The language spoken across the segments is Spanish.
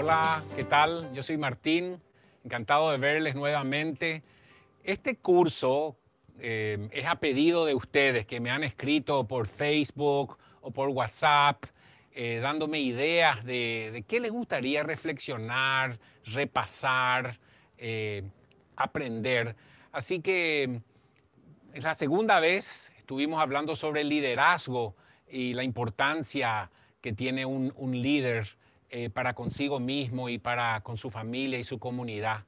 Hola, ¿qué tal? Yo soy Martín, encantado de verles nuevamente. Este curso eh, es a pedido de ustedes que me han escrito por Facebook o por WhatsApp, eh, dándome ideas de, qué les gustaría reflexionar, repasar, eh, aprender. Así que es la segunda vez estuvimos hablando sobre el liderazgo y la importancia que tiene un líder eh, para consigo mismo y para con su familia y su comunidad.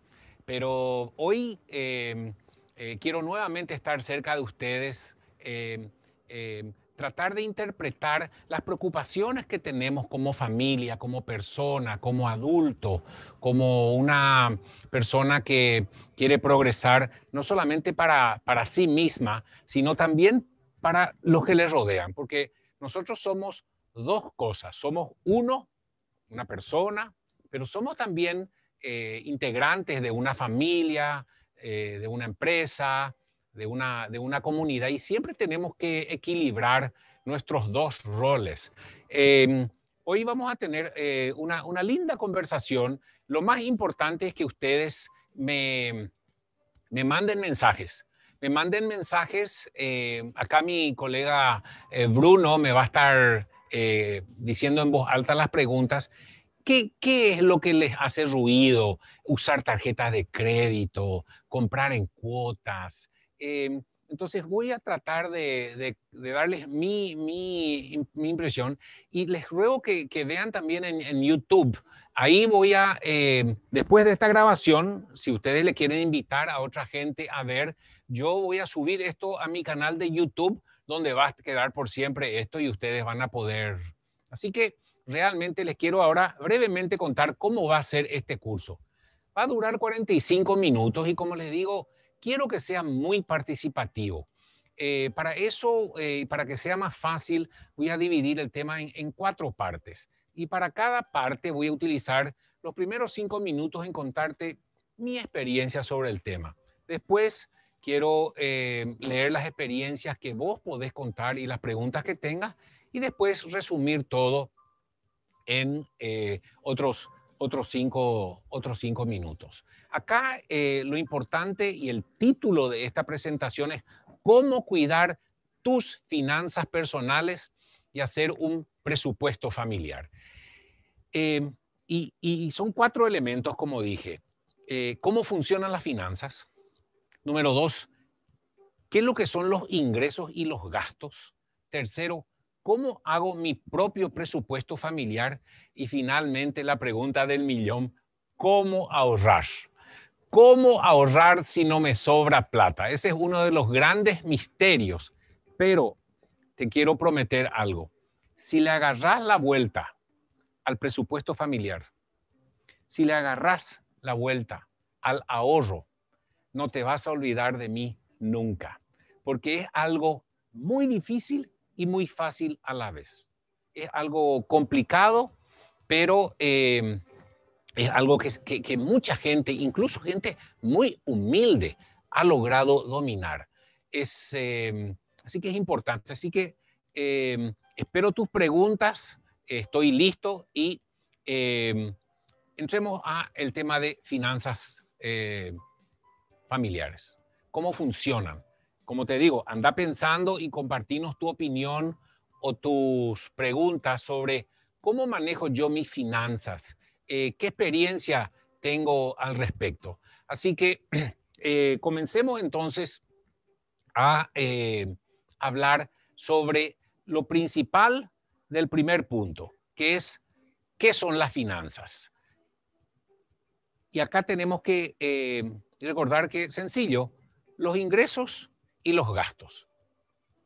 Pero hoy em, eh, quiero nuevamente estar cerca de ustedes, em, em, tratar de interpretar las preocupaciones que tenemos como familia, como persona, como adulto, como una persona que quiere progresar no solamente para, para sí misma, sino también para los que le rodean, porque nosotros somos dos cosas, somos uno una persona, pero somos también eh, integrantes de una familia, eh, de una empresa, de una, de una comunidad y siempre tenemos que equilibrar nuestros dos roles. Em, hoy vamos a tener eh, una, linda conversación. Lo más importante es que ustedes me, me manden mensajes me manden mensajes. acá mi colega Bruno me va a estar eh, diciendo en voz alta las preguntas. ¿Qué, es lo que les hace ruido? Usar tarjetas de crédito, comprar en cuotas. Em, entonces voy a tratar de, darles mi, impresión y les ruego que, vean también en, YouTube. Ahí voy a, em, después de esta grabación, si ustedes le quieren invitar a otra gente a ver, yo voy a subir esto a mi canal de YouTube donde va a quedar por siempre esto y ustedes van a poder. Así que realmente les quiero ahora brevemente contar cómo va a ser este curso. Va a durar 45 minutos y como les digo, quiero que sea muy participativo. Eh, para eso, eh, para que sea más fácil, voy a dividir el tema en cuatro partes. Y para cada parte voy a utilizar los primeros cinco minutos en contarte mi experiencia sobre el tema. Después quiero eh, leer las experiencias que vos podés contar y las preguntas que tengas y después resumir todo en eh, otros, otros, cinco, otros cinco minutos. Acá eh, lo importante y el título de esta presentación es cómo cuidar tus finanzas personales y hacer un presupuesto familiar. y, son cuatro elementos, como dije. cómo funcionan las finanzas, Número dos, ¿qué es lo que son los ingresos y los gastos? Tercero, ¿cómo hago mi propio presupuesto familiar? Y finalmente, la pregunta del millón, ¿cómo ahorrar? ¿Cómo ahorrar si no me sobra plata? Ese es uno de los grandes misterios. Pero te quiero prometer algo. Si le agarras la vuelta al presupuesto familiar, si le agarras la vuelta al ahorro, no te vas a olvidar de mí nunca, porque es algo muy difícil y muy fácil a la vez. Es algo complicado, pero em, es algo que, mucha gente, incluso gente muy humilde, ha logrado dominar. Em, así que es importante. Así que em, espero tus preguntas. Estoy listo y entremos al tema de finanzas familiares? ¿Cómo funcionan? Como te digo, anda pensando y compartinos tu opinión o tus preguntas sobre cómo manejo yo mis finanzas, eh, qué experiencia tengo al respecto. Así que eh, comencemos entonces a eh, hablar sobre lo principal del primer punto, que es qué son las finanzas. Y acá tenemos que y recordar que, sencillo, los ingresos y los gastos.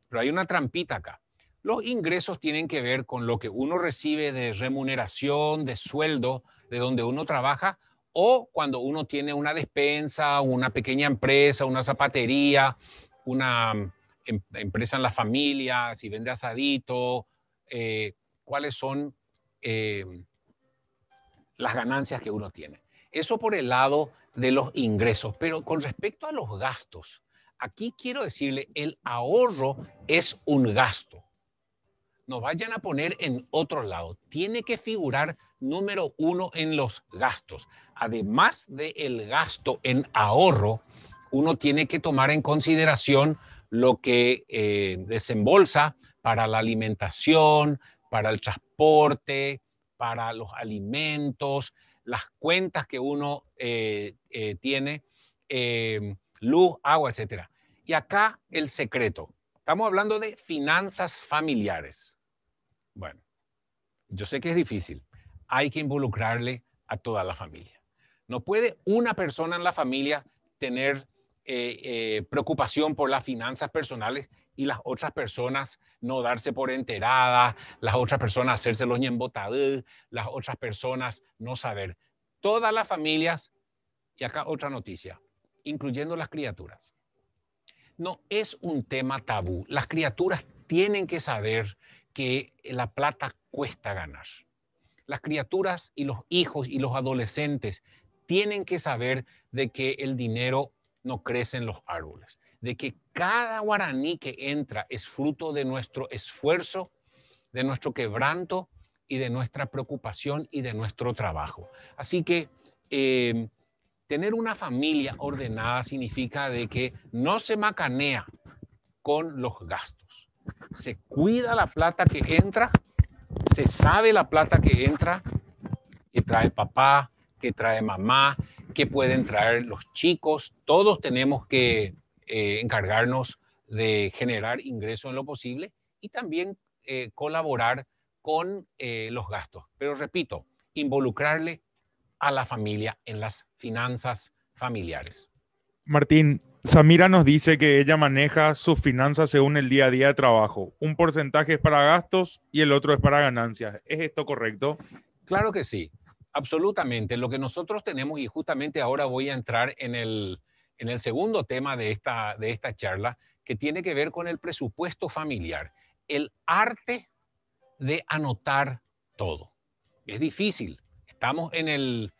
Pero hay una trampita acá. Los ingresos tienen que ver con lo que uno recibe de remuneración, de sueldo, de donde uno trabaja, o cuando uno tiene una despensa, una pequeña empresa, una zapatería, una mm, em, empresa en la familia, si vende asadito, eh, cuáles son eh, las ganancias que uno tiene. Eso por el lado de los ingresos. Pero con respecto a los gastos, aquí quiero decirle, el ahorro es un gasto. No vayan a poner en otro lado. Tiene que figurar número uno en los gastos. Además del el gasto en ahorro, uno tiene que tomar en consideración lo que eh, desembolsa para la alimentación, para el transporte, para los alimentos, las cuentas que uno eh, eh, tiene, em, luz, agua, etc. Y acá el secreto. Estamos hablando de finanzas familiares. Bueno, yo sé que es difícil. Hay que involucrarle a toda la familia. No puede una persona en la familia tener eh, preocupación por las finanzas personales y las otras personas no darse por enterada, las otras personas hacerse los ñembotadú, las otras personas no saber. Todas las familias, y acá otra noticia, incluyendo las criaturas. No es un tema tabú. Las criaturas tienen que saber que la plata cuesta ganar. Las criaturas y los hijos y los adolescentes tienen que saber de que el dinero no crece en los árboles de que cada guaraní que entra es fruto de nuestro esfuerzo, de nuestro quebranto y de nuestra preocupación y de nuestro trabajo. Así que em, tener una familia ordenada significa de que no se macanea con los gastos. Se cuida la plata que entra, se sabe la plata que entra, que trae papá, que trae mamá, que pueden traer los chicos. Todos tenemos que eh, encargarnos de generar ingresos en lo posible y también eh, colaborar con eh, los gastos. Pero repito, involucrarle a la familia en las finanzas familiares. Martín, Samira nos dice que ella maneja sus finanzas según el día a día de trabajo. Un porcentaje es para gastos y el otro es para ganancias. ¿Es esto correcto? Claro que sí, absolutamente. Lo que nosotros tenemos, y justamente ahora voy a entrar en el, en el segundo tema de esta, de esta charla, que tiene que ver con el presupuesto familiar, el arte de anotar todo. Es difícil, estamos en el,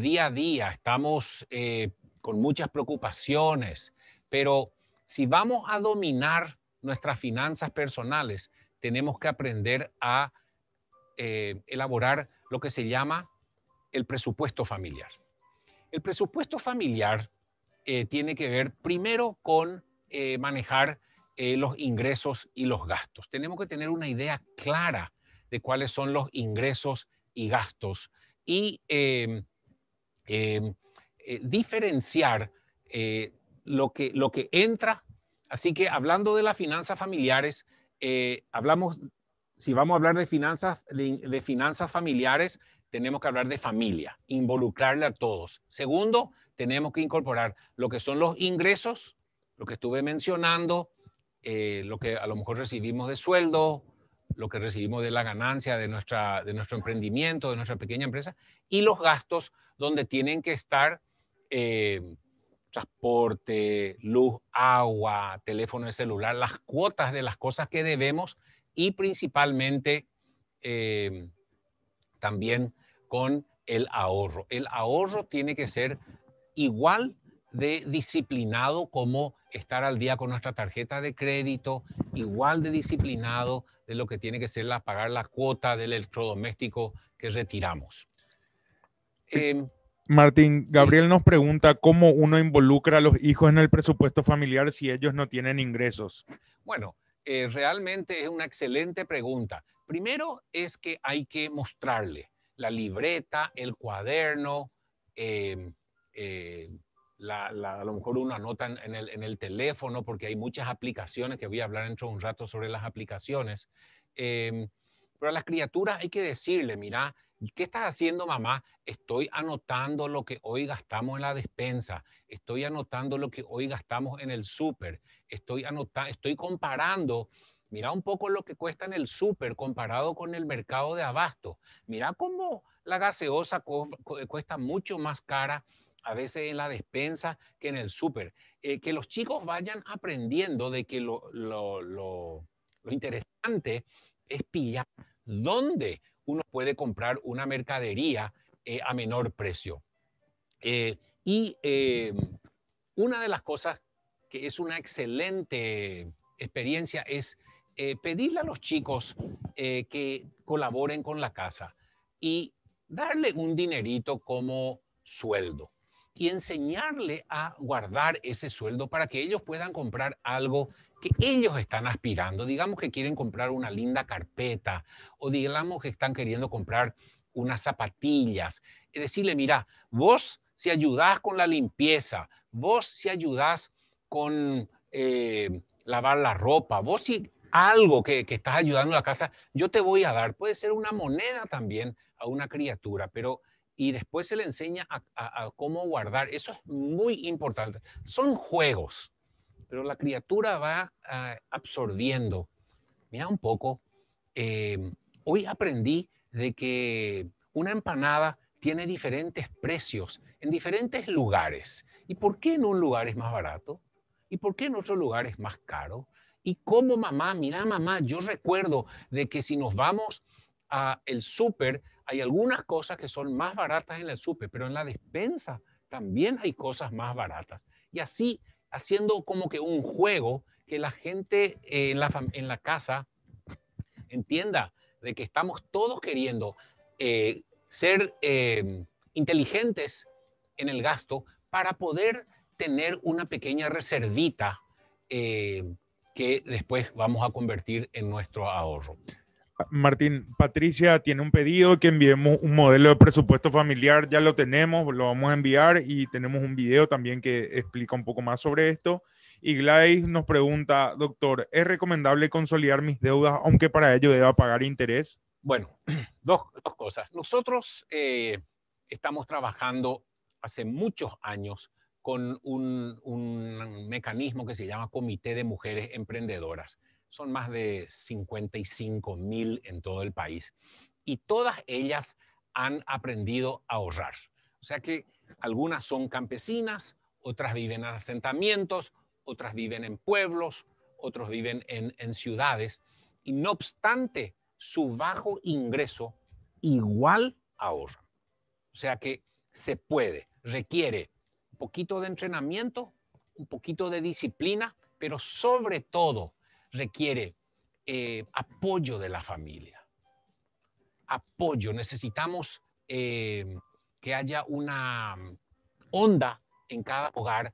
día a día, estamos eh, con muchas preocupaciones, pero si vamos a dominar nuestras finanzas personales, tenemos que aprender a eh, elaborar lo que se llama el presupuesto familiar. El presupuesto familiar eh, tiene que ver primero con eh, manejar eh, los ingresos y los gastos. Tenemos que tener una idea clara de cuáles son los ingresos y gastos y diferenciar lo, que, entra. Así que hablando de las finanzas familiares, hablamos, si vamos a hablar de finanzas, de finanzas familiares, tenemos que hablar de familia, involucrarle a todos. Segundo, tenemos que incorporar lo que son los ingresos, lo que estuve mencionando, eh, lo que a lo mejor recibimos de sueldo, lo que recibimos de la ganancia de, nuestra, de nuestro emprendimiento, de nuestra pequeña empresa, y los gastos donde tienen que estar eh, transporte, luz, agua, teléfono de celular, las cuotas de las cosas que debemos y principalmente eh, también con el ahorro. El ahorro tiene que ser igual de disciplinado como estar al día con nuestra tarjeta de crédito, igual de disciplinado de lo que tiene que ser la, pagar la cuota del electrodoméstico que retiramos. Em, Martín, Gabriel nos pregunta cómo uno involucra a los hijos en el presupuesto familiar si ellos no tienen ingresos. Bueno, eh, realmente es una excelente pregunta. Primero es que hay que mostrarle la libreta, el cuaderno, em, eh, a lo mejor uno anota en, el, teléfono, porque hay muchas aplicaciones, que voy a hablar dentro de un rato sobre las aplicaciones. Em, pero a las criaturas hay que decirle, mira, ¿qué estás haciendo mamá? Estoy anotando lo que hoy gastamos en la despensa, estoy anotando lo que hoy gastamos en el súper, estoy, anotando, estoy comparando Mira un poco lo que cuesta en el súper comparado con el mercado de abasto. Mira cómo la gaseosa cuesta mucho más cara a veces en la despensa que en el súper. Eh, que los chicos vayan aprendiendo de que lo, lo, lo, interesante es pillar dónde uno puede comprar una mercadería eh, a menor precio. Eh, y una de las cosas que es una excelente experiencia es eh, pedirle a los chicos eh, que colaboren con la casa y darle un dinerito como sueldo y enseñarle a guardar ese sueldo para que ellos puedan comprar algo que ellos están aspirando. Digamos que quieren comprar una linda carpeta o digamos que están queriendo comprar unas zapatillas. Es decirle, mira, vos si ayudás con la limpieza, vos si ayudás con eh, lavar la ropa, vos si algo que, que estás ayudando a la casa, yo te voy a dar. Puede ser una moneda también a una criatura, pero y después se le enseña a, cómo guardar. Eso es muy importante. Son juegos, pero la criatura va ah, absorbiendo. Mira un poco, em, hoy aprendí de que una empanada tiene diferentes precios en diferentes lugares. ¿Y por qué en un lugar es más barato? ¿Y por qué en otro lugar es más caro? Y como mamá, mira mamá, yo recuerdo de que si nos vamos a el súper, hay algunas cosas que son más baratas en el súper, pero en la despensa también hay cosas más baratas. Y así, haciendo como que un juego que la gente en, la, en la casa entienda de que estamos todos queriendo eh, ser em, inteligentes en el gasto para poder tener una pequeña reservita eh, que después vamos a convertir en nuestro ahorro. Ah, Martín, Patricia tiene un pedido que enviemos un modelo de presupuesto familiar, ya lo tenemos, lo vamos a enviar y tenemos un video también que explica un poco más sobre esto. Y Gladys nos pregunta, doctor, ¿es recomendable consolidar mis deudas aunque para ello deba pagar interés? Bueno, dos, cosas. Nosotros eh, estamos trabajando hace muchos años con un, mecanismo que se llama Comité de Mujeres Emprendedoras. Son más de 55 mil en todo el país. Y todas ellas han aprendido a ahorrar. O sea que algunas son campesinas, otras viven en asentamientos, otras viven en pueblos, otros viven en, ciudades. Y no obstante su bajo ingreso, igual ahorra. O sea que se puede, requiere poquito de entrenamiento, un poquito de disciplina, pero sobre todo requiere eh, apoyo de la familia. Apoyo. Necesitamos eh, que haya una onda en cada hogar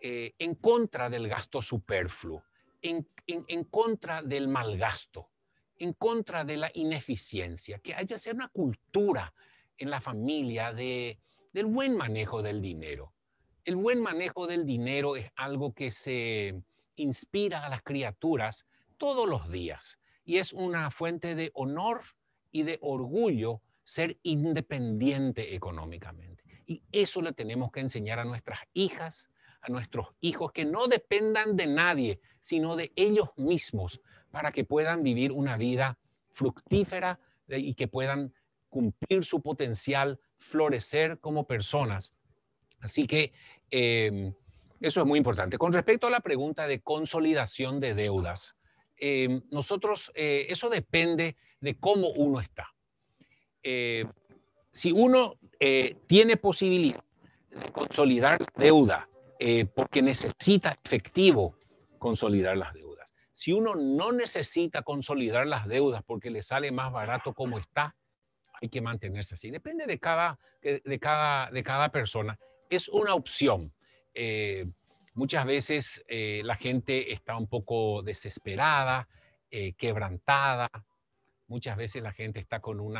eh, en contra del gasto superfluo, en, contra del mal gasto, en contra de la ineficiencia, que haya sea una cultura en la familia del buen manejo del dinero. El buen manejo del dinero es algo que se inspira a las criaturas todos los días y es una fuente de honor y de orgullo ser independiente económicamente. Y eso le tenemos que enseñar a nuestras hijas, a nuestros hijos, que no dependan de nadie, sino de ellos mismos, para que puedan vivir una vida fructífera eh, y que puedan cumplir su potencial, florecer como personas Así que em, eso es muy importante. Con respecto a la pregunta de consolidación de deudas, em, nosotros, eh, eso depende de cómo uno está. Eh, si uno eh, tiene posibilidad de consolidar la deuda porque necesita efectivo consolidar las deudas, si uno no necesita consolidar las deudas porque le sale más barato como está, hay que mantenerse así. Depende de cada, de cada, de cada persona es una opción. Eh, muchas veces eh, la gente está un poco desesperada, eh, quebrantada, muchas veces la gente está con un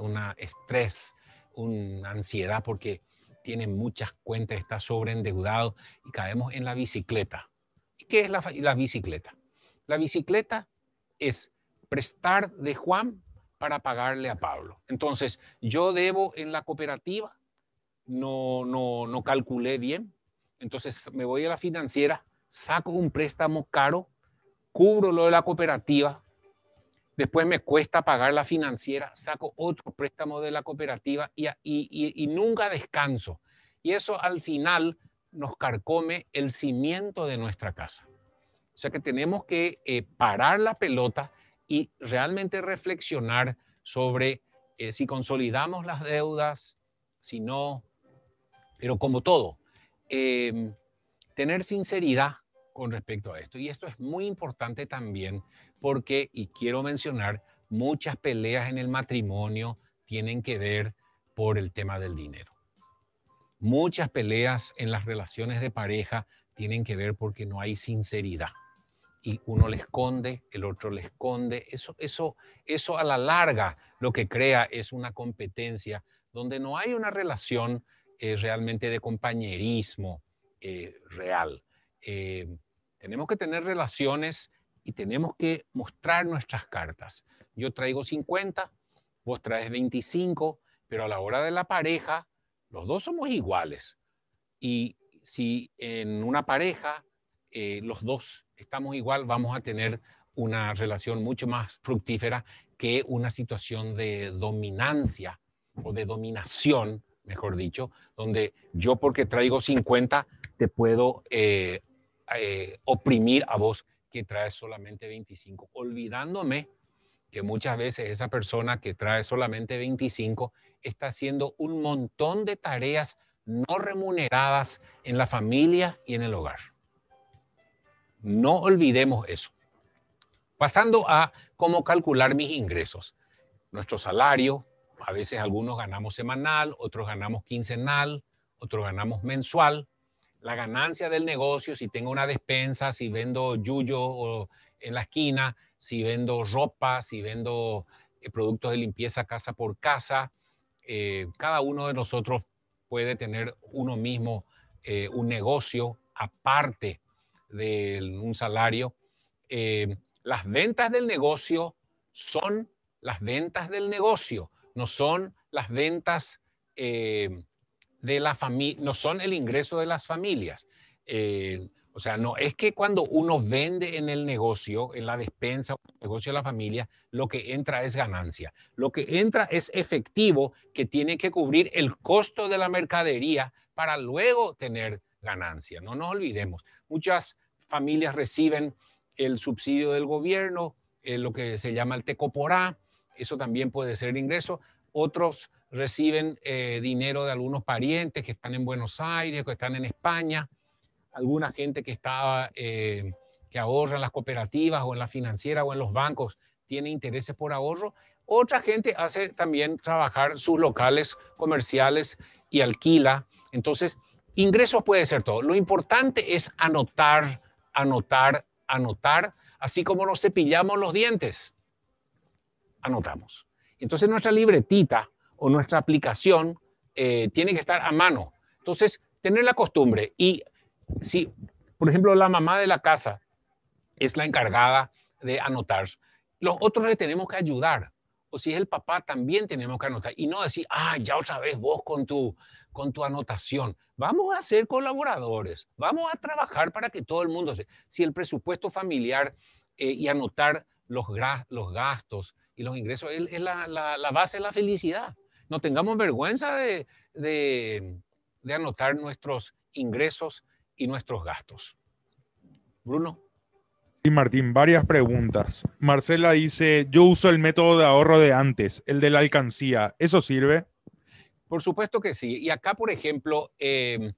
una estrés, una ansiedad porque tiene muchas cuentas, está sobreendeudado y caemos en la bicicleta. ¿Y qué es la bicicleta? La bicicleta es prestar de Juan para pagarle a Pablo. Entonces, yo debo en la cooperativa no, no, no calculé bien. Entonces me voy a la financiera, saco un préstamo caro, cubro lo de la cooperativa, después me cuesta pagar la financiera, saco otro préstamo de la cooperativa y, y, nunca descanso. Y eso al final nos carcome el cimiento de nuestra casa. O sea que tenemos que eh, parar la pelota y realmente reflexionar sobre eh, si consolidamos las deudas, si no, pero como todo, em, tener sinceridad con respecto a esto. Y esto es muy importante también porque, y quiero mencionar, muchas peleas en el matrimonio tienen que ver por el tema del dinero. Muchas peleas en las relaciones de pareja tienen que ver porque no hay sinceridad. Y uno le esconde, el otro le esconde. Eso, eso, eso a la larga lo que crea es una competencia donde no hay una relación eh, realmente de compañerismo eh, real. Eh, tenemos que tener relaciones y tenemos que mostrar nuestras cartas. Yo traigo 50, vos traes 25, pero a la hora de la pareja, los dos somos iguales. Y si en una pareja los dos estamos igual, vamos a tener una relación mucho más fructífera que una situación de dominancia o de dominación mejor dicho, donde yo porque traigo 50 te puedo eh, eh, oprimir a vos que traes solamente 25, olvidándome que muchas veces esa persona que trae solamente 25 está haciendo un montón de tareas no remuneradas en la familia y en el hogar. No olvidemos eso. Pasando a cómo calcular mis ingresos, nuestro salario, a veces algunos ganamos semanal, otros ganamos quincenal, otros ganamos mensual. La ganancia del negocio, si tengo una despensa, si vendo yuyo en la esquina, si vendo ropa, si vendo eh, productos de limpieza casa por casa, eh, cada uno de nosotros puede tener uno mismo eh, un negocio aparte de un salario. las ventas del negocio son las ventas del negocio no son las ventas eh, de la familia, no son el ingreso de las familias. Eh, o sea, no es que cuando uno vende en el negocio, en la despensa, el negocio de la familia, lo que entra es ganancia. Lo que entra es efectivo que tiene que cubrir el costo de la mercadería para luego tener ganancia. No nos olvidemos. Muchas familias reciben el subsidio del gobierno, eh, lo que se llama el tecoporá, eso también puede ser ingreso. Otros reciben eh, dinero de algunos parientes que están en Buenos Aires, que están en España, alguna gente que, está, eh, que ahorra en las cooperativas o en la financiera o en los bancos tiene intereses por ahorro. Otra gente hace también trabajar sus locales comerciales y alquila. Entonces, ingresos puede ser todo. Lo importante es anotar, anotar, anotar, así como nos cepillamos los dientes anotamos. Entonces nuestra libretita o nuestra aplicación eh, tiene que estar a mano. Entonces, tener la costumbre y si, por ejemplo, la mamá de la casa es la encargada de anotar, los otros le tenemos que ayudar. O si es el papá, también tenemos que anotar. Y no decir, ah, ya otra vez vos con tu, con tu anotación. Vamos a ser colaboradores, vamos a trabajar para que todo el mundo se... Si el presupuesto familiar eh, y anotar los, los gastos, y los ingresos es, la, base de la felicidad. No tengamos vergüenza de, anotar nuestros ingresos y nuestros gastos. Bruno. Sí, Martín, varias preguntas. Marcela dice, yo uso el método de ahorro de antes, el de la alcancía. ¿Eso sirve? Por supuesto que sí. Y acá, por ejemplo, em,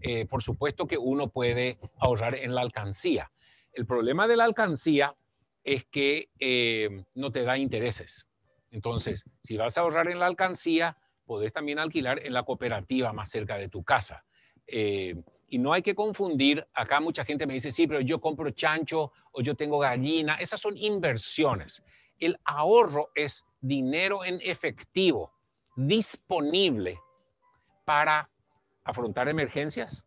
eh, por supuesto que uno puede ahorrar en la alcancía. El problema de la alcancía es que eh, no te da intereses. Entonces, si vas a ahorrar en la alcancía, podés también alquilar en la cooperativa más cerca de tu casa. Eh, y no hay que confundir, acá mucha gente me dice, sí, pero yo compro chancho o yo tengo gallina, esas son inversiones. El ahorro es dinero en efectivo disponible para afrontar emergencias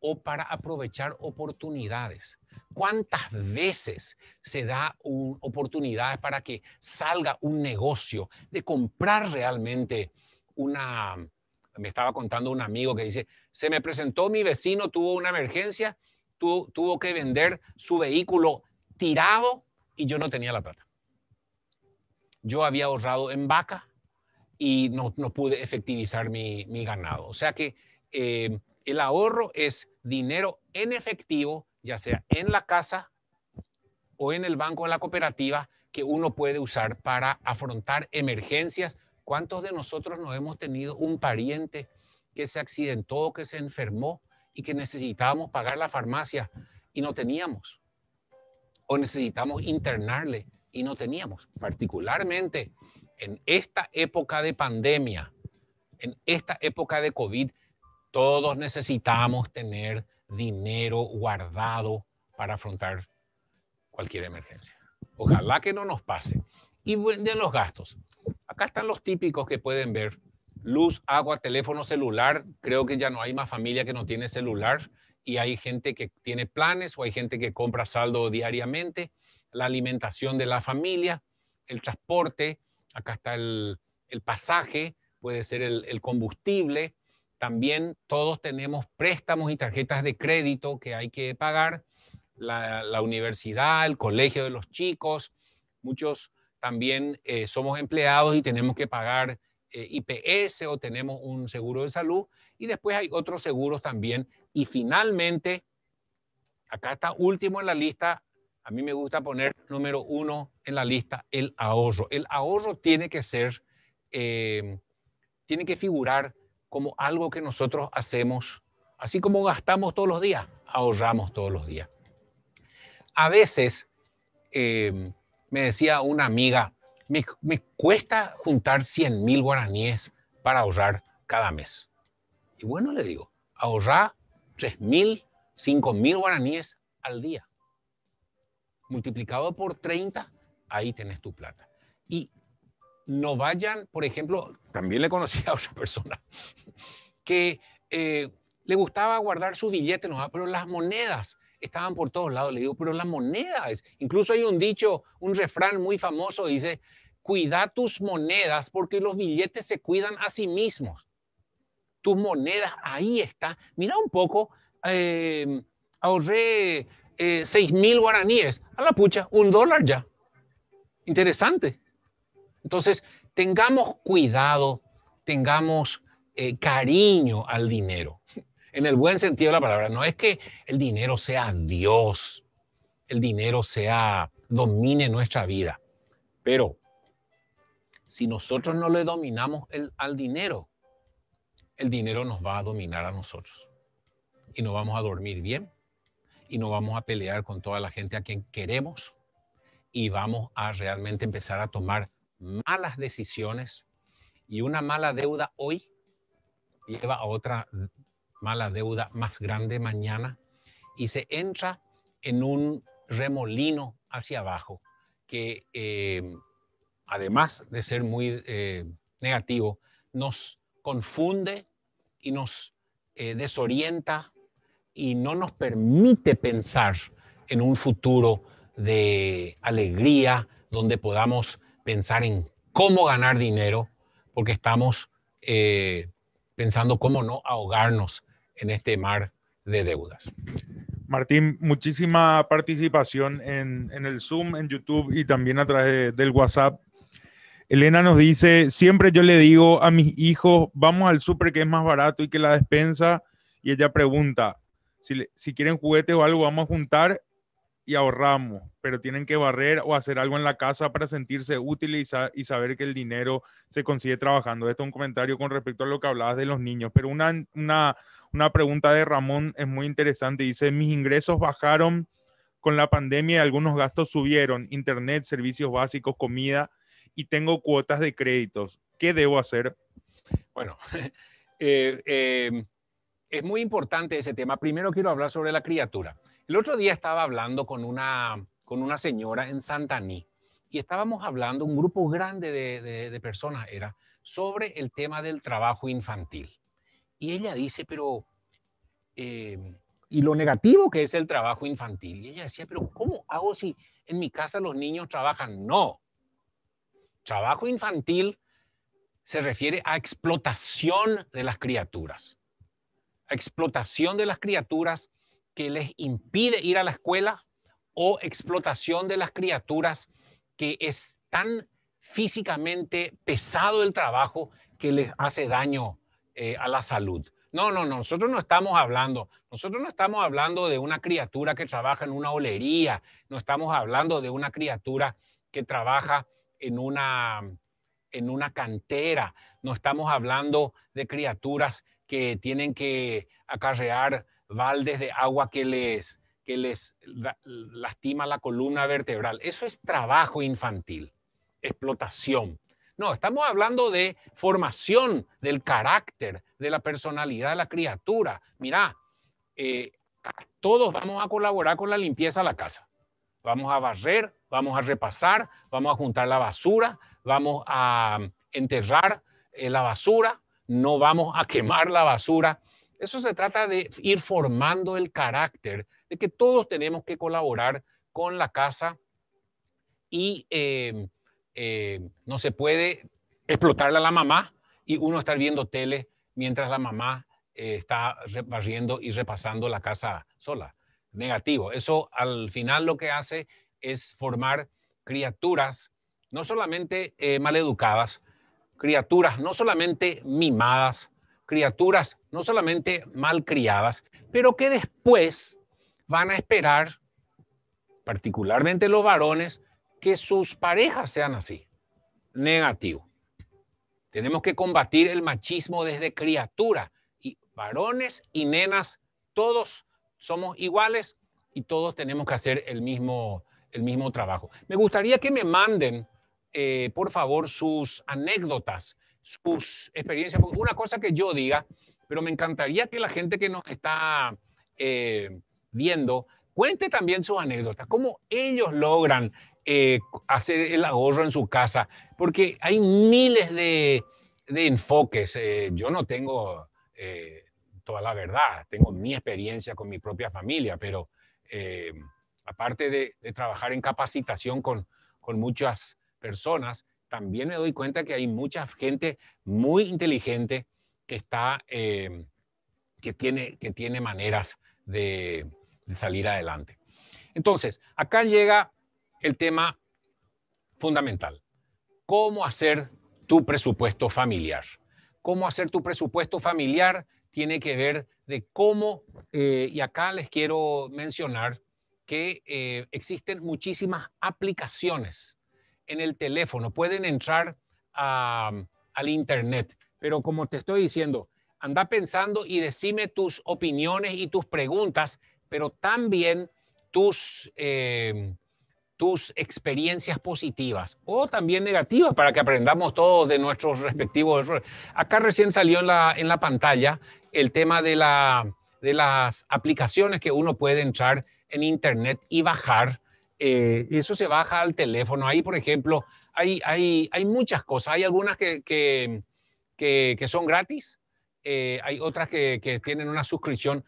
o para aprovechar oportunidades. ¿Cuántas veces se da una oportunidades para que salga un negocio de comprar realmente una... Me estaba contando un amigo que dice, se me presentó mi vecino, tuvo una emergencia, tuvo que vender su vehículo tirado y yo no tenía la plata. Yo había ahorrado en vaca y no, pude efectivizar mi, ganado. O sea que eh, el ahorro es dinero en efectivo ya sea en la casa o en el banco o en la cooperativa, que uno puede usar para afrontar emergencias. ¿Cuántos de nosotros no hemos tenido un pariente que se accidentó, que se enfermó y que necesitábamos pagar la farmacia y no teníamos? ¿O necesitamos internarle y no teníamos? Particularmente en esta época de pandemia, en esta época de COVID, todos necesitamos tener dinero guardado para afrontar cualquier emergencia. Ojalá que no nos pase. Y de los gastos. Acá están los típicos que pueden ver. Luz, agua, teléfono celular. Creo que ya no hay más familia que no tiene celular y hay gente que tiene planes o hay gente que compra saldo diariamente. La alimentación de la familia, el transporte, acá está el, pasaje, puede ser el, el combustible, también todos tenemos préstamos y tarjetas de crédito que hay que pagar. La, universidad, el colegio de los chicos, muchos también eh, somos empleados y tenemos que pagar eh, IPS o tenemos un seguro de salud. Y después hay otros seguros también. Y finalmente, acá está último en la lista. A mí me gusta poner número uno en la lista, el ahorro. El ahorro tiene que ser, eh, tiene que figurar como algo que nosotros hacemos, así como gastamos todos los días, ahorramos todos los días. A veces, em, me decía una amiga, me, cuesta juntar 100 mil guaraníes para ahorrar cada mes. Y bueno, le digo, ahorra 3 mil, 5 mil guaraníes al día. Multiplicado por 30, ahí tenés tu plata. Y no vayan, por ejemplo, también le conocí a otra persona que eh, le gustaba guardar su billete, no, pero las monedas estaban por todos lados. Le digo, pero las monedas, incluso hay un dicho, un refrán muy famoso, dice, cuida tus monedas porque los billetes se cuidan a sí mismos. Tus monedas, ahí está. Mira un poco, em, ahorré eh, seis mil guaraníes. A la pucha, un dólar ya. Interesante. Entonces, tengamos cuidado, tengamos eh, cariño al dinero, en el buen sentido de la palabra. No es que el dinero sea Dios, el dinero sea, domine nuestra vida, pero si nosotros no le dominamos al dinero, el dinero nos va a dominar a nosotros y no vamos a dormir bien y no vamos a pelear con toda la gente a quien queremos y vamos a realmente empezar a tomar malas decisiones y una mala deuda hoy lleva a otra mala deuda más grande mañana y se entra en un remolino hacia abajo que eh, además de ser muy eh, negativo, nos confunde y nos eh, desorienta y no nos permite pensar en un futuro de alegría donde podamos pensar en cómo ganar dinero, porque estamos eh, pensando cómo no ahogarnos en este mar de deudas. Martín, muchísima participación en, el Zoom, en YouTube y también a través del WhatsApp. Elena nos dice, siempre yo le digo a mis hijos, vamos al súper que es más barato y que la despensa, y ella pregunta, si, si quieren juguetes o algo, vamos a juntar ahorramos, pero tienen que barrer o hacer algo en la casa para sentirse útiles y, saber que el dinero se consigue trabajando. Esto es un comentario con respecto a lo que hablabas de los niños, pero una, una, pregunta de Ramón es muy interesante. Dice, mis ingresos bajaron con la pandemia y algunos gastos subieron, internet, servicios básicos, comida, y tengo cuotas de créditos. ¿Qué debo hacer? Bueno, eh, eh, es muy importante ese tema. Primero quiero hablar sobre la criatura. El otro día estaba hablando con una, con una señora en Santaní y estábamos hablando, un grupo grande de, personas era, sobre el tema del trabajo infantil. Y ella dice, pero, eh, y lo negativo que es el trabajo infantil. Y ella decía, pero ¿cómo hago si en mi casa los niños trabajan? No. Trabajo infantil se refiere a explotación de las criaturas. explotación de las criaturas que les impide ir a la escuela o explotación de las criaturas que es tan físicamente pesado el trabajo que les hace daño eh, a la salud. No, no, no, nosotros no estamos hablando, nosotros no estamos hablando de una criatura que trabaja en una olería, no estamos hablando de una criatura que trabaja en una, en una cantera, no estamos hablando de criaturas que tienen que acarrear Valdes de agua que les, que les lastima la columna vertebral. Eso es trabajo infantil, explotación. No, estamos hablando de formación del carácter, de la personalidad de la criatura. Mira, eh, todos vamos a colaborar con la limpieza de la casa. Vamos a barrer, vamos a repasar, vamos a juntar la basura, vamos a enterrar eh, la basura, no vamos a quemar la basura. Eso se trata de ir formando el carácter, de que todos tenemos que colaborar con la casa y em, em, no se puede explotarle a la mamá y uno estar viendo tele mientras la mamá eh, está barriendo y repasando la casa sola. Negativo. Eso al final lo que hace es formar criaturas no solamente eh, maleducadas, criaturas no solamente mimadas, criaturas no solamente mal criadas, pero que después van a esperar, particularmente los varones, que sus parejas sean así. Negativo. Tenemos que combatir el machismo desde criatura. Y varones y nenas, todos somos iguales y todos tenemos que hacer el mismo, el mismo trabajo. Me gustaría que me manden, eh, por favor, sus anécdotas sus experiencias. una cosa que yo diga, pero me encantaría que la gente que nos está eh, viendo cuente también sus anécdotas, cómo ellos logran eh, hacer el ahorro en su casa, porque hay miles de, enfoques. Eh, yo no tengo toda la verdad, tengo mi experiencia con mi propia familia, pero aparte de, trabajar en capacitación con muchas personas, también me doy cuenta que hay mucha gente muy inteligente que está, eh, que, tiene, que tiene maneras de, salir adelante. Entonces, acá llega el tema fundamental. ¿Cómo hacer tu presupuesto familiar? ¿Cómo hacer tu presupuesto familiar? Tiene que ver de cómo, eh, y acá les quiero mencionar que eh, existen muchísimas aplicaciones en el teléfono, pueden entrar al Internet. Pero como te estoy diciendo, anda pensando y decime tus opiniones y tus preguntas, pero también tus, eh, tus experiencias positivas o también negativas para que aprendamos todos de nuestros respectivos errores. Acá recién salió en la, pantalla el tema de, la, de las aplicaciones que uno puede entrar en Internet y bajar eh, eso se baja al teléfono. Ahí, por ejemplo, hay, hay, hay muchas cosas. Hay algunas que, son gratis, eh, hay otras que, que tienen una suscripción.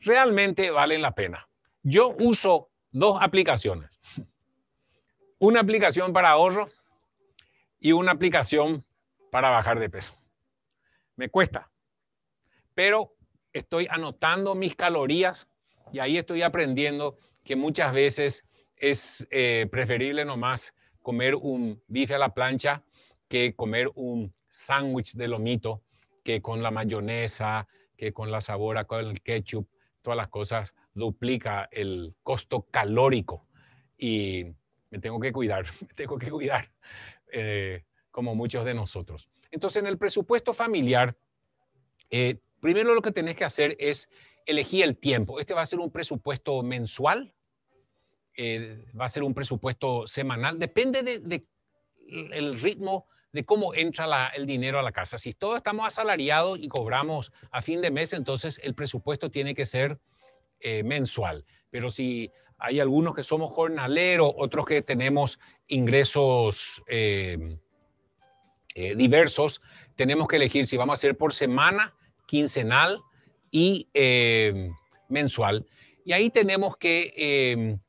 Realmente valen la pena. Yo uso dos aplicaciones. Una aplicación para ahorro y una aplicación para bajar de peso. Me cuesta, pero estoy anotando mis calorías y ahí estoy aprendiendo que muchas veces es eh, preferible nomás comer un bife a la plancha que comer un sándwich de lomito, que con la mayonesa, que con la sabora, con el ketchup, todas las cosas, duplica el costo calórico. Y me tengo que cuidar, tengo que cuidar, eh, como muchos de nosotros. Entonces, en el presupuesto familiar, eh, primero lo que tenés que hacer es elegir el tiempo. Este va a ser un presupuesto mensual eh, va a ser un presupuesto semanal, depende del de, ritmo de cómo entra el dinero a la casa. Si todos estamos asalariados y cobramos a fin de mes, entonces el presupuesto tiene que ser eh, mensual. Pero si hay algunos que somos jornaleros, otros que tenemos ingresos em, eh, diversos, tenemos que elegir si vamos a hacer por semana, quincenal y em, mensual. Y ahí tenemos que em,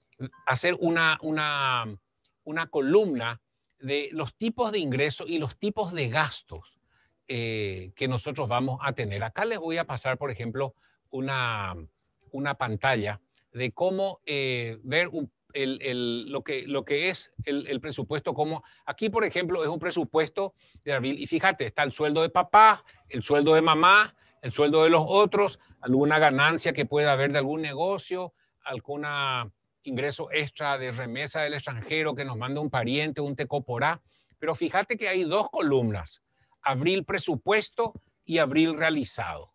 hacer una, una, columna de los tipos de ingresos y los tipos de gastos eh, que nosotros vamos a tener. Acá les voy a pasar, por ejemplo, una, una pantalla de cómo eh, ver el, lo, que, lo que es el, presupuesto. Como aquí, por ejemplo, es un presupuesto de abril. Y fíjate, está el sueldo de papá, el sueldo de mamá, el sueldo de los otros, alguna ganancia que pueda haber de algún negocio, alguna ingreso extra de remesa del extranjero que nos manda un pariente, un tecoporá. Pero fíjate que hay dos columnas, abril presupuesto y abril realizado.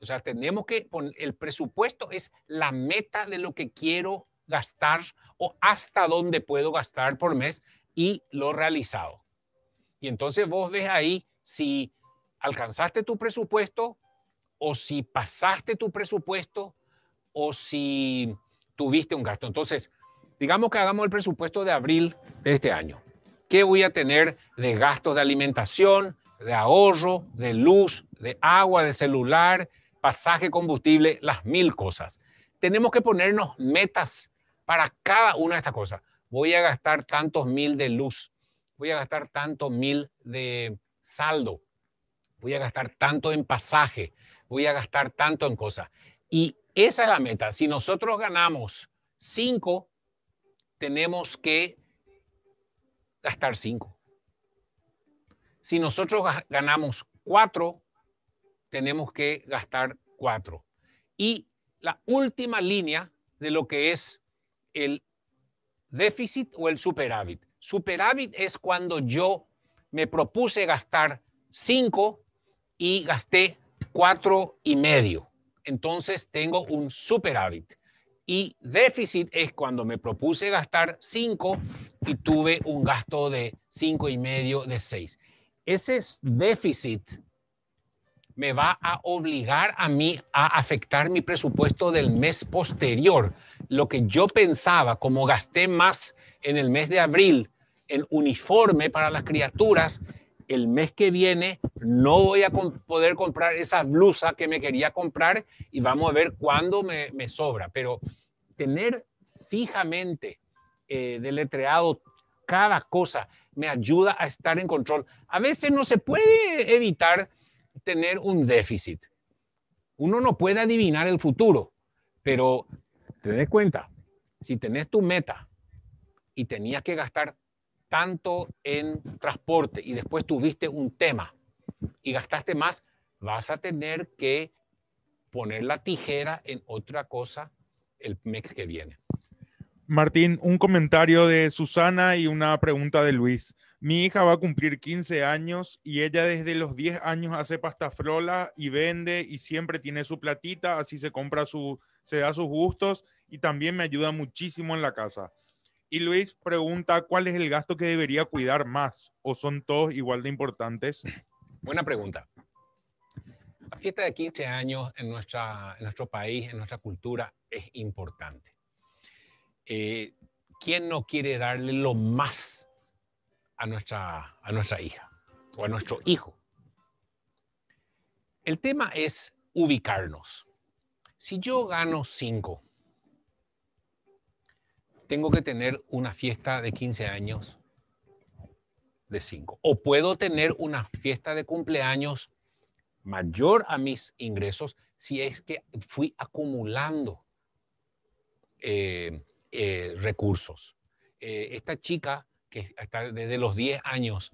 O sea, tenemos que poner, el presupuesto es la meta de lo que quiero gastar o hasta dónde puedo gastar por mes y lo realizado. Y entonces vos ves ahí si alcanzaste tu presupuesto o si pasaste tu presupuesto o si tuviste un gasto. Entonces, digamos que hagamos el presupuesto de abril de este año. ¿Qué voy a tener de gastos de alimentación, de ahorro, de luz, de agua, de celular, pasaje, combustible, las mil cosas? Tenemos que ponernos metas para cada una de estas cosas. Voy a gastar tantos mil de luz, voy a gastar tantos mil de saldo, voy a gastar tanto en pasaje, voy a gastar tanto en cosas. Y esa es la meta. Si nosotros ganamos cinco, tenemos que gastar cinco. Si nosotros ganamos cuatro, tenemos que gastar cuatro. Y la última línea de lo que es el déficit o el superávit. Superávit es cuando yo me propuse gastar cinco y gasté cuatro y medio entonces tengo un superávit. Y déficit es cuando me propuse gastar 5 y tuve un gasto de 5 y medio de 6. Ese déficit me va a obligar a mí a afectar mi presupuesto del mes posterior. Lo que yo pensaba, como gasté más en el mes de abril en uniforme para las criaturas, el mes que viene no voy a poder comprar esa blusa que me quería comprar y vamos a ver cuándo me, sobra. Pero tener fijamente eh, deletreado cada cosa me ayuda a estar en control. A veces no se puede evitar tener un déficit. Uno no puede adivinar el futuro, pero te des cuenta, si tenés tu meta y tenías que gastar tanto en transporte y después tuviste un tema y gastaste más, vas a tener que poner la tijera en otra cosa el mes que viene. Martín, un comentario de Susana y una pregunta de Luis. Mi hija va a cumplir 15 años y ella desde los 10 años hace pasta frola y vende y siempre tiene su platita, así se compra se da sus gustos y también me ayuda muchísimo en la casa. Y Luis pregunta, ¿cuál es el gasto que debería cuidar más? ¿O son todos igual de importantes? Buena pregunta. La fiesta de 15 años en, nuestra, en nuestro país, en nuestra cultura, es importante. Eh, ¿Quién no quiere darle lo más a nuestra, a nuestra hija o a nuestro hijo? El tema es ubicarnos. Si yo gano 5 tengo que tener una fiesta de 15 años de 5. O puedo tener una fiesta de cumpleaños mayor a mis ingresos si es que fui acumulando eh, eh, recursos. Eh, esta chica que está desde los 10 años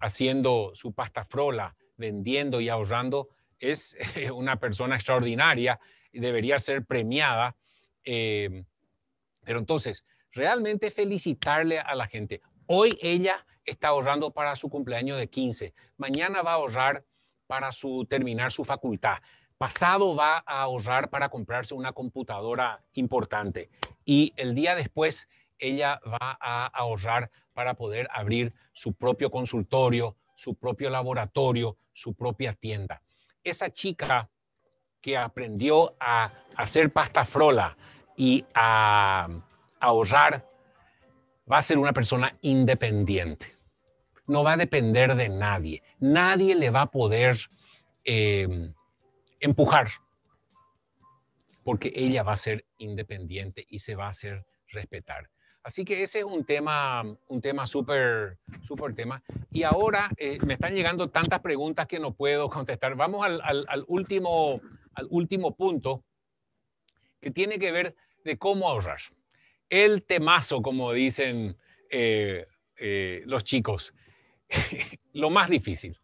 haciendo su pasta frola, vendiendo y ahorrando, es una persona extraordinaria y debería ser premiada. pero entonces, realmente felicitarle a la gente. Hoy ella está ahorrando para su cumpleaños de 15, mañana va a ahorrar para su, terminar su facultad, pasado va a ahorrar para comprarse una computadora importante y el día después ella va a ahorrar para poder abrir su propio consultorio, su propio laboratorio, su propia tienda. Esa chica que aprendió a hacer pasta frola y a ahorrar, va a ser una persona independiente. No va a depender de nadie. Nadie le va a poder em, empujar porque ella va a ser independiente y se va a hacer respetar. Así que ese es un tema, un tema súper, súper tema. Y ahora eh, me están llegando tantas preguntas que no puedo contestar. Vamos al, al, último, al último punto que tiene que ver de cómo ahorrar el temazo, como dicen eh, eh, los chicos, lo más difícil.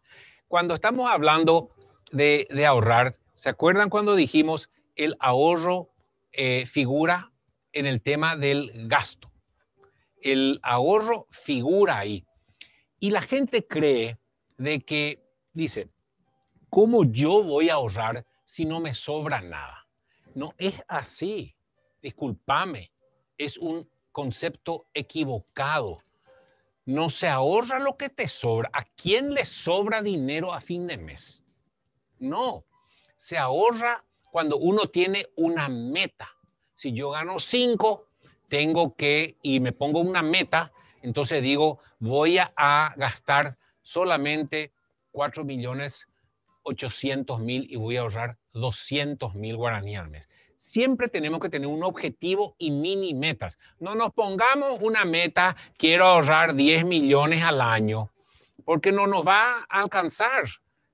Cuando estamos hablando de, ahorrar, ¿se acuerdan cuando dijimos el ahorro eh, figura en el tema del gasto? El ahorro figura ahí. Y la gente cree de que, dice, ¿cómo yo voy a ahorrar si no me sobra nada? No es así. Discúlpame es un concepto equivocado. No se ahorra lo que te sobra. ¿A quién le sobra dinero a fin de mes? No, se ahorra cuando uno tiene una meta. Si yo gano cinco tengo que, y me pongo una meta, entonces digo, voy a, gastar solamente 4 millones mil y voy a ahorrar 200 mil guaraní al mes siempre tenemos que tener un objetivo y mini metas. No nos pongamos una meta, quiero ahorrar 10 millones al año, porque no nos va a alcanzar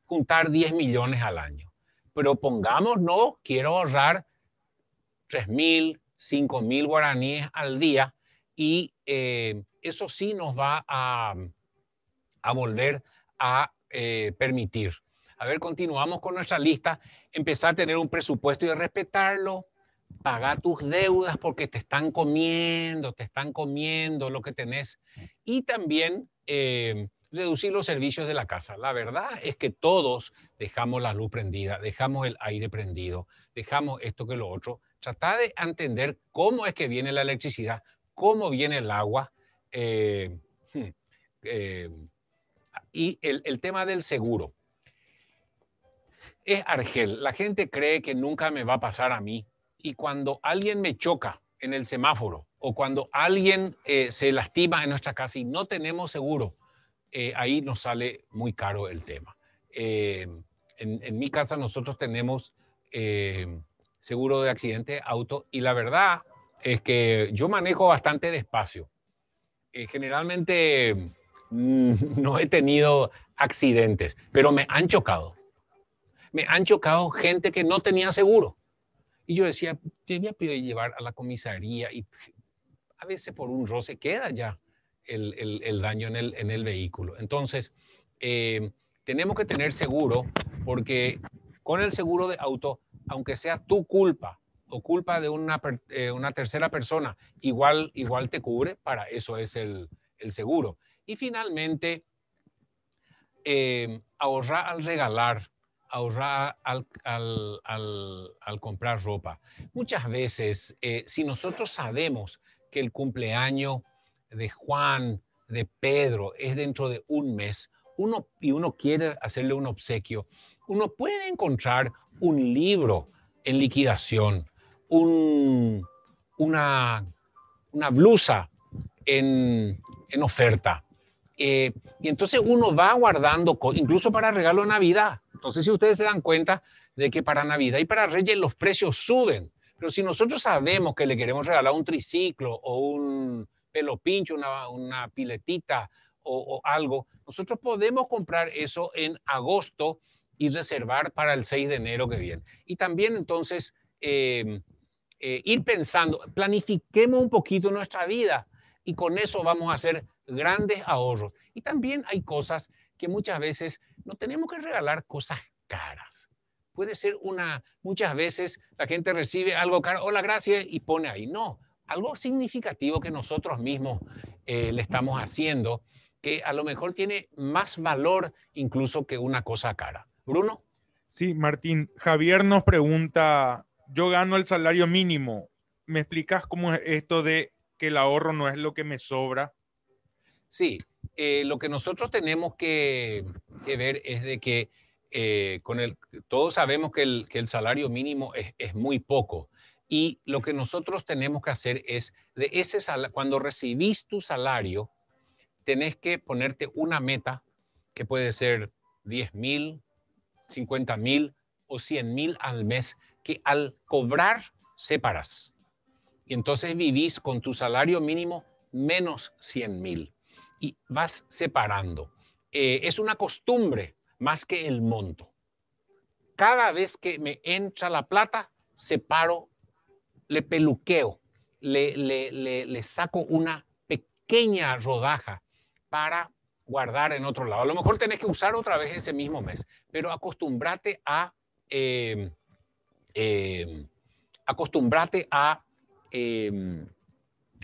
juntar 10 millones al año. Pero pongamos, no, quiero ahorrar 3 mil, 5 mil guaraníes al día y eh, eso sí nos va a, volver a eh, permitir. A ver, continuamos con nuestra lista empezar a tener un presupuesto y respetarlo, pagar tus deudas porque te están comiendo, te están comiendo lo que tenés y también eh, reducir los servicios de la casa. La verdad es que todos dejamos la luz prendida, dejamos el aire prendido, dejamos esto que lo otro. Trata de entender cómo es que viene la electricidad, cómo viene el agua. Eh, hmm, eh, y el tema del seguro es Argel. La gente cree que nunca me va a pasar a mí. Y cuando alguien me choca en el semáforo o cuando alguien eh, se lastima en nuestra casa y no tenemos seguro, eh, ahí nos sale muy caro el tema. Em, en, en, mi casa nosotros tenemos em, seguro de accidente auto y la verdad es que yo manejo bastante despacio. Eh, generalmente mm, no he tenido accidentes, pero me han chocado me han chocado gente que no tenía seguro. Y yo decía, yo me llevar a la comisaría y a veces por un roce queda ya el, daño en el, en el, vehículo. Entonces, eh, tenemos que tener seguro porque con el seguro de auto, aunque sea tu culpa o culpa de una, eh, una tercera persona, igual, igual te cubre, para eso es el, seguro. Y finalmente, eh, ahorrar al regalar ahorrar al, al, al, comprar ropa. Muchas veces, eh, si nosotros sabemos que el cumpleaños de Juan, de Pedro, es dentro de un mes, uno, y uno quiere hacerle un obsequio, uno puede encontrar un libro en liquidación, un, una, una, blusa en, en oferta. Eh, y entonces uno va guardando, incluso para regalo de Navidad, entonces, si ustedes se dan cuenta de que para Navidad y para Reyes los precios suben, pero si nosotros sabemos que le queremos regalar un triciclo o un pelo una, piletita o, algo, nosotros podemos comprar eso en agosto y reservar para el 6 de enero que viene. Y también entonces em, eh, ir pensando, planifiquemos un poquito nuestra vida y con eso vamos a hacer grandes ahorros. Y también hay cosas que muchas veces no tenemos que regalar cosas caras. Puede ser una, muchas veces la gente recibe algo caro, hola, gracias, y pone ahí. No, algo significativo que nosotros mismos eh, le estamos haciendo, que a lo mejor tiene más valor incluso que una cosa cara. Bruno. Sí, Martín. Javier nos pregunta, yo gano el salario mínimo. ¿Me explicas cómo es esto de que el ahorro no es lo que me sobra? Sí, eh, lo que nosotros tenemos que que ver es de que eh, con el, todos sabemos que el, salario mínimo es, muy poco. Y lo que nosotros tenemos que hacer es, de ese cuando recibís tu salario, tenés que ponerte una meta que puede ser 10 mil, 50 mil o 100 mil al mes, que al cobrar separas. Y entonces vivís con tu salario mínimo menos 100 mil y vas separando. Eh, es una costumbre más que el monto. Cada vez que me entra la plata, separo, le peluqueo, le, le, saco una pequeña rodaja para guardar en otro lado. A lo mejor tenés que usar otra vez ese mismo mes, pero acostúmbrate a... Em, em, acostúmbrate a, em,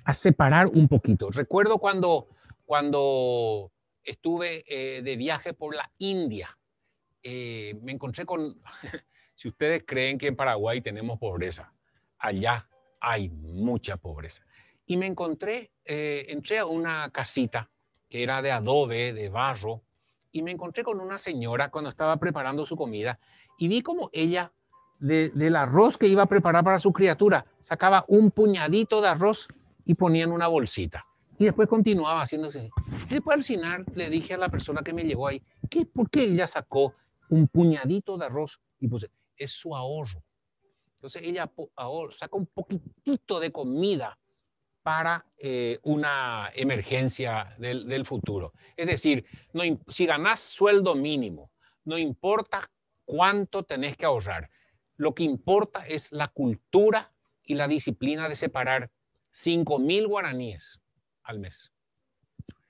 a separar un poquito. Recuerdo cuando, cuando estuve eh, de viaje por la India. Eh, me encontré con, si ustedes creen que en Paraguay tenemos pobreza, allá hay mucha pobreza. Y me encontré, eh, entré a una casita que era de adobe, de barro, y me encontré con una señora cuando estaba preparando su comida y vi como ella del arroz que iba a preparar para su criatura sacaba un puñadito de arroz y ponía en una bolsita. Y después continuaba haciéndose. Y después al cenar le dije a la persona que me llegó ahí, que ¿por qué ella sacó un puñadito de arroz? Y puse, es su ahorro. Entonces ella ahorra, saca un poquitito de comida para eh, una emergencia del, futuro. Es decir, no, si ganás sueldo mínimo, no importa cuánto tenés que ahorrar, lo que importa es la cultura y la disciplina de separar 5.000 guaraníes al mes.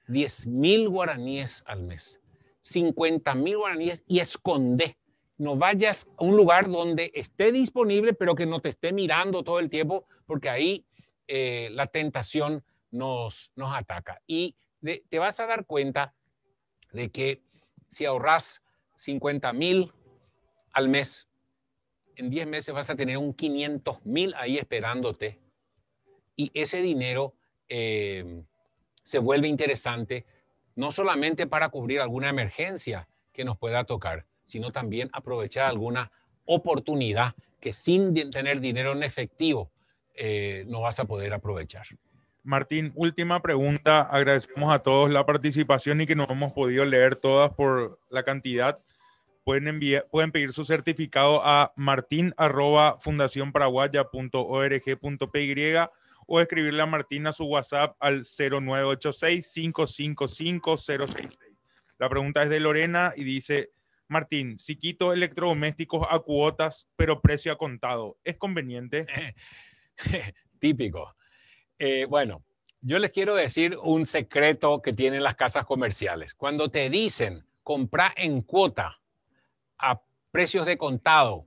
10 mil guaraníes al mes. 50 mil guaraníes y esconde. No vayas a un lugar donde esté disponible, pero que no te esté mirando todo el tiempo, porque ahí eh, la tentación nos, nos ataca. Y te vas a dar cuenta de que si ahorras 50 mil al mes, en 10 meses vas a tener un 500 mil ahí esperándote. Y ese dinero eh, se vuelve interesante, no solamente para cubrir alguna emergencia que nos pueda tocar, sino también aprovechar alguna oportunidad que sin tener dinero en efectivo eh, no vas a poder aprovechar. Martín, última pregunta. Agradecemos a todos la participación y que no hemos podido leer todas por la cantidad. Pueden, pueden pedir su certificado a martin.fundacionparaguaya.org.py o escribirle a a su WhatsApp al 0986-555-066. La pregunta es de Lorena y dice, Martín, si quito electrodomésticos a cuotas pero precio a contado, ¿es conveniente? Típico. Eh, bueno, yo les quiero decir un secreto que tienen las casas comerciales. Cuando te dicen comprar en cuota a precios de contado,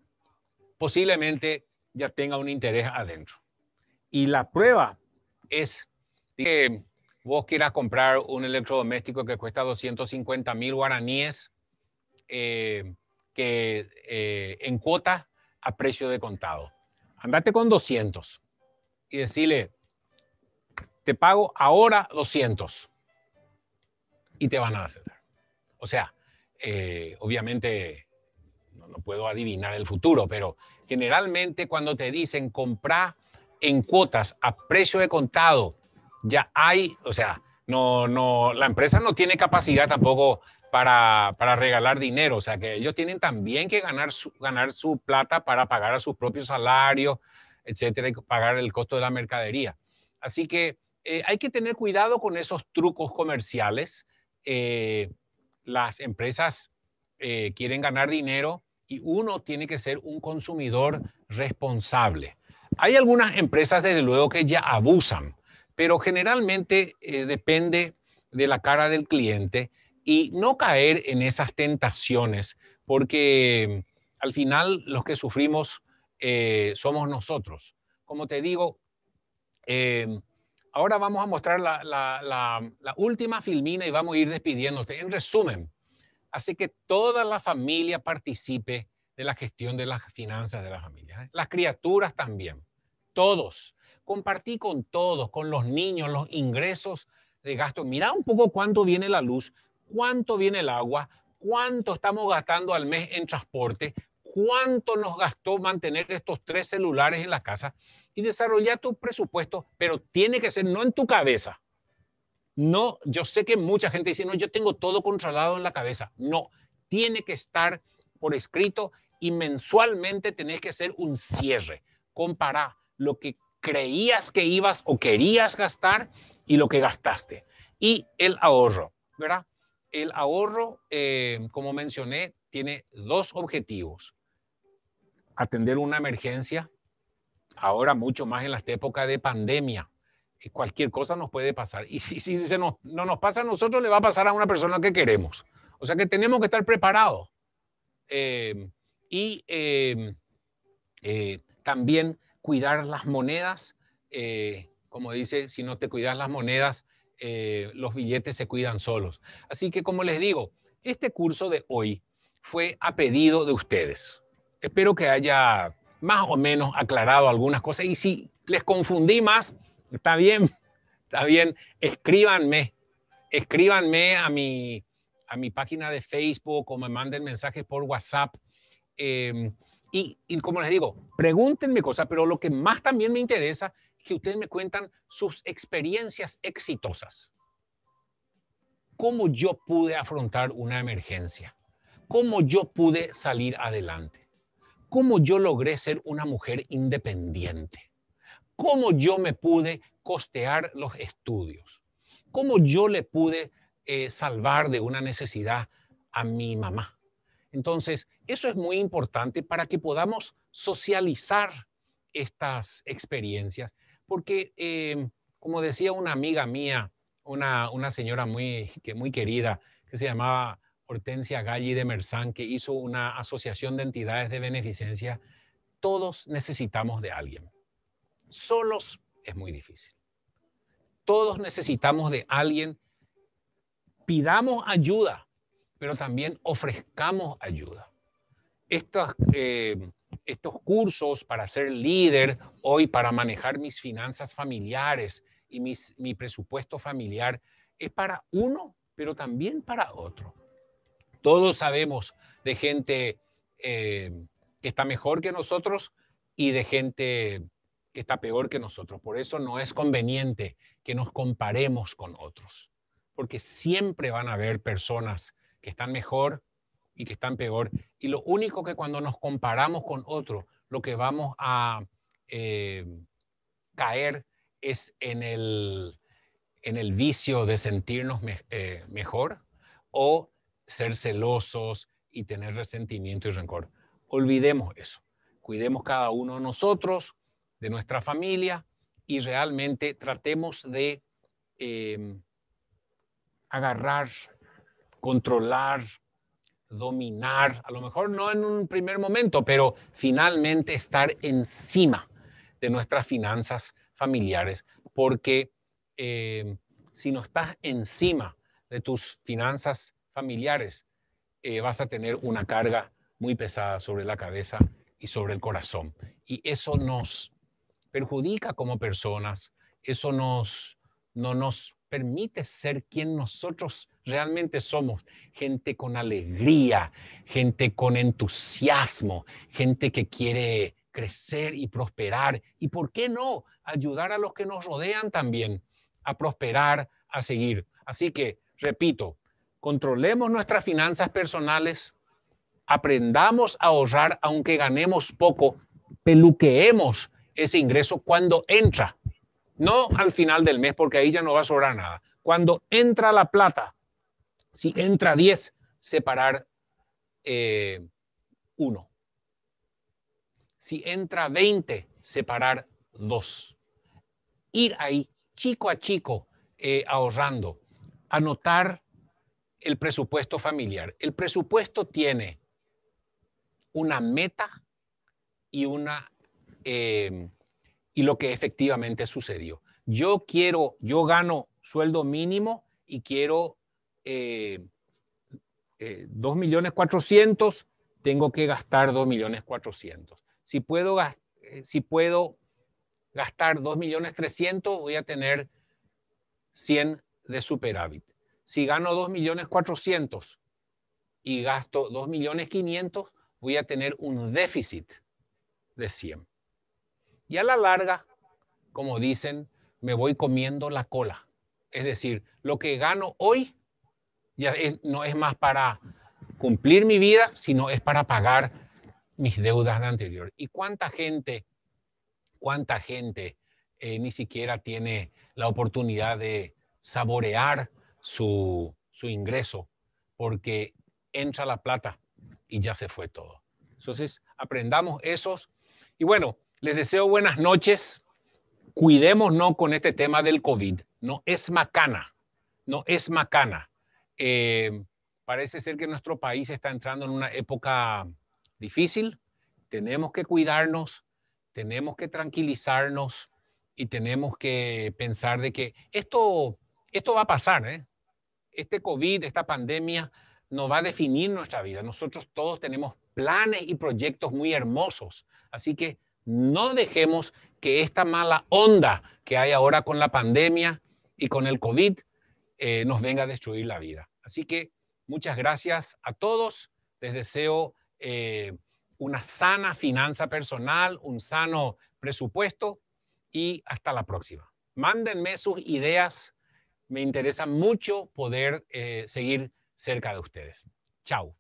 posiblemente ya tenga un interés adentro. Y la prueba es que vos quieras comprar un electrodoméstico que cuesta 250 mil guaraníes eh, que, eh, en cuota a precio de contado. Andate con 200 y decirle, te pago ahora 200 y te van a aceptar. O sea, eh, obviamente no, no, puedo adivinar el futuro, pero generalmente cuando te dicen compra en cuotas a precio de contado. Ya hay, o sea, no, la empresa no tiene capacidad tampoco para, regalar dinero, o sea que ellos tienen también que ganar su, ganar su plata para pagar a sus propios salarios, etcétera, y pagar el costo de la mercadería. Así que eh, hay que tener cuidado con esos trucos comerciales. Eh, las empresas eh, quieren ganar dinero y uno tiene que ser un consumidor responsable. Hay algunas empresas, desde luego, que ya abusan, pero generalmente eh, depende de la cara del cliente y no caer en esas tentaciones, porque mm, al final los que sufrimos eh, somos nosotros. Como te digo, em, ahora vamos a mostrar la, última filmina y vamos a ir despidiéndote. En resumen, hace que toda la familia participe de la gestión de las finanzas de la familia. ¿eh? Las criaturas también todos. Compartí con todos, con los niños, los ingresos de gasto. Mira un poco cuánto viene la luz, cuánto viene el agua, cuánto estamos gastando al mes en transporte, cuánto nos gastó mantener estos tres celulares en la casa y desarrollar tu presupuesto, pero tiene que ser no en tu cabeza. No, yo sé que mucha gente dice, no, yo tengo todo controlado en la cabeza. No, tiene que estar por escrito y mensualmente tenés que hacer un cierre. Compará, lo que creías que ibas o querías gastar y lo que gastaste. Y el ahorro, ¿verdad? El ahorro, eh, como mencioné, tiene dos objetivos. Atender una emergencia, ahora mucho más en esta época de pandemia. Cualquier cosa nos puede pasar. Y si, no nos pasa a nosotros, le va a pasar a una persona que queremos. O sea que tenemos que estar preparados. Eh, y eh, también cuidar las monedas. Eh, como dice, si no te cuidas las monedas, eh, los billetes se cuidan solos. Así que, como les digo, este curso de hoy fue a pedido de ustedes. Espero que haya más o menos aclarado algunas cosas y si les confundí más, está bien, está bien, escríbanme, escríbanme a mi, a mi página de Facebook o me manden mensajes por WhatsApp. Em, y, como les digo, pregúntenme cosas, pero lo que más también me interesa es que ustedes me cuentan sus experiencias exitosas. ¿Cómo yo pude afrontar una emergencia? ¿Cómo yo pude salir adelante? ¿Cómo yo logré ser una mujer independiente? ¿Cómo yo me pude costear los estudios? ¿Cómo yo le pude eh, salvar de una necesidad a mi mamá? Entonces, eso es muy importante para que podamos socializar estas experiencias, porque, eh, como decía una amiga mía, una, señora muy, muy querida, que se llamaba Hortensia Galli de Mersán, que hizo una asociación de entidades de beneficencia, todos necesitamos de alguien. Solos es muy difícil. Todos necesitamos de alguien. Pidamos ayuda pero también ofrezcamos ayuda. Eh, estos, cursos para ser líder hoy, para manejar mis finanzas familiares y mi presupuesto familiar, es para uno, pero también para otro. Todos sabemos de gente eh, que está mejor que nosotros y de gente que está peor que nosotros. Por eso no es conveniente que nos comparemos con otros, porque siempre van a haber personas están mejor y que están peor. Y lo único que cuando nos comparamos con otro lo que vamos a eh, caer es en el, en el vicio de sentirnos eh, mejor o ser celosos y tener resentimiento y rencor. Olvidemos eso. Cuidemos cada uno de nosotros, de nuestra familia y realmente tratemos de em, agarrar controlar, dominar, a lo mejor no en un primer momento, pero finalmente estar encima de nuestras finanzas familiares, porque eh, si no estás encima de tus finanzas familiares, eh, vas a tener una carga muy pesada sobre la cabeza y sobre el corazón. Y eso nos perjudica como personas, eso nos, no nos permite ser quien nosotros realmente somos. Gente con alegría, gente con entusiasmo, gente que quiere crecer y prosperar. Y por qué no ayudar a los que nos rodean también a prosperar, a seguir. Así que, repito, controlemos nuestras finanzas personales, aprendamos a ahorrar aunque ganemos poco, peluqueemos ese ingreso cuando entra no al final del mes, porque ahí ya no va a sobrar nada. Cuando entra la plata, si entra 10, separar 1. Eh, si entra 20, separar 2. Ir ahí chico a chico eh, ahorrando. Anotar el presupuesto familiar. El presupuesto tiene una meta y una eh, y lo que efectivamente sucedió. Yo quiero, yo gano sueldo mínimo y quiero eh, eh tengo que gastar 2.400.000. Si puedo, eh, si puedo gastar 2.300.000, voy a tener 100 de superávit. Si gano 2.400.000 y gasto 2.500.000, voy a tener un déficit de 100. Y a la larga, como dicen, me voy comiendo la cola. Es decir, lo que gano hoy ya no es más para cumplir mi vida, sino es para pagar mis deudas de anterior. ¿Y cuánta gente, cuánta gente eh, ni siquiera tiene la oportunidad de saborear su, su ingreso porque entra la plata y ya se fue todo? Entonces, aprendamos esos. Y bueno, les deseo buenas noches. Cuidémonos con este tema del COVID. No es macana, no es macana. Eh, parece ser que nuestro país está entrando en una época difícil. Tenemos que cuidarnos, tenemos que tranquilizarnos y tenemos que pensar de que esto, esto va a pasar. ¿eh? Este COVID, esta pandemia, nos va a definir nuestra vida. Nosotros todos tenemos planes y proyectos muy hermosos. Así que no dejemos que esta mala onda que hay ahora con la pandemia y con el COVID eh, nos venga a destruir la vida. Así que muchas gracias a todos. Les deseo eh, una sana finanza personal, un sano presupuesto y hasta la próxima. Mándenme sus ideas. Me interesa mucho poder eh, seguir cerca de ustedes. Chao.